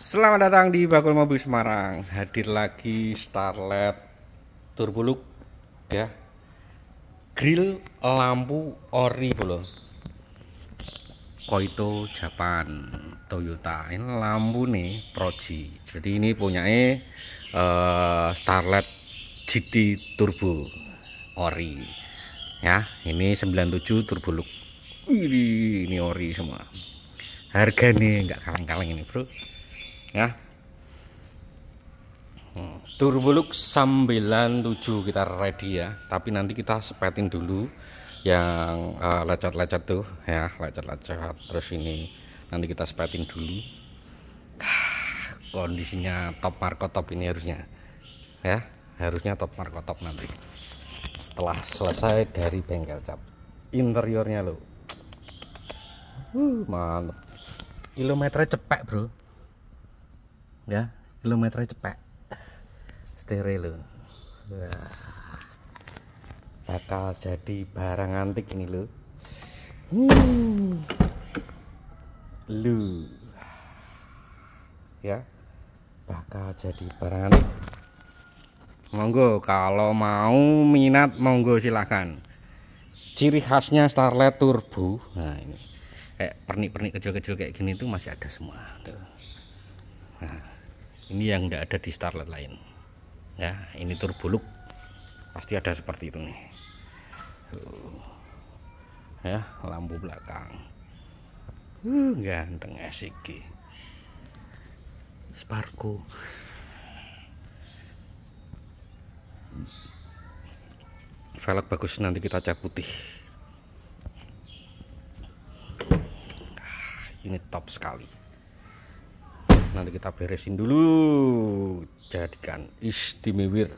Selamat datang di Bakul Mobil Semarang. Hadir lagi Starlet Turbuluk ya. Grill lampu ori belum. Koito Japan Toyota ini lampu nih Proji. Jadi ini punya uh, eh, Starlet GT Turbo ori. Ya, ini 97 Turbuluk. Ini, ini ori semua harga nih nggak kaleng-kaleng ini bro ya Turbolux 97 kita ready ya tapi nanti kita sepetin dulu yang lecet-lecet uh, tuh ya lecet-lecet terus ini nanti kita sepetin dulu kondisinya top marko top ini harusnya ya harusnya top marko top nanti setelah selesai dari bengkel cap interiornya loh Uh, mantap. Kilometernya cepet, Bro. Ya, kilometernya cepet. stereo, lo. Bakal jadi barang antik ini lo, Hmm. Lu. Ya. Bakal jadi barang antik. Monggo kalau mau minat monggo silahkan. Ciri khasnya Starlet Turbo. Nah, ini kayak pernik-pernik kecil-kecil kayak gini itu masih ada semua tuh. Nah, ini yang tidak ada di starlet lain ya ini turbuluk pasti ada seperti itu nih tuh. ya lampu belakang uh, ganteng asik Sparko velg bagus nanti kita cat putih ini top sekali nanti kita beresin dulu jadikan istimewir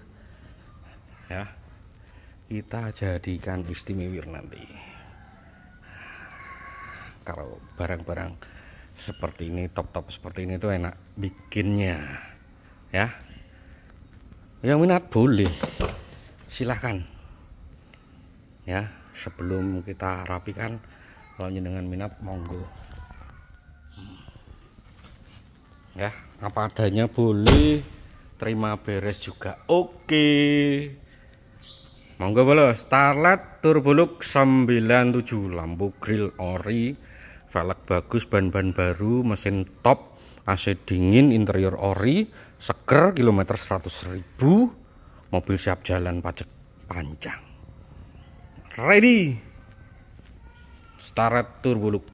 ya kita jadikan istimewir nanti kalau barang-barang seperti ini top-top seperti ini itu enak bikinnya ya yang minat boleh silahkan ya sebelum kita rapikan kalau dengan minat monggo ya apa adanya boleh terima beres juga oke monggo boleh Starlet Turbolux 97 lampu grill ori velg bagus ban-ban baru mesin top AC dingin interior ori seker kilometer 100.000 mobil siap jalan pajak panjang ready Starlet Turbuluk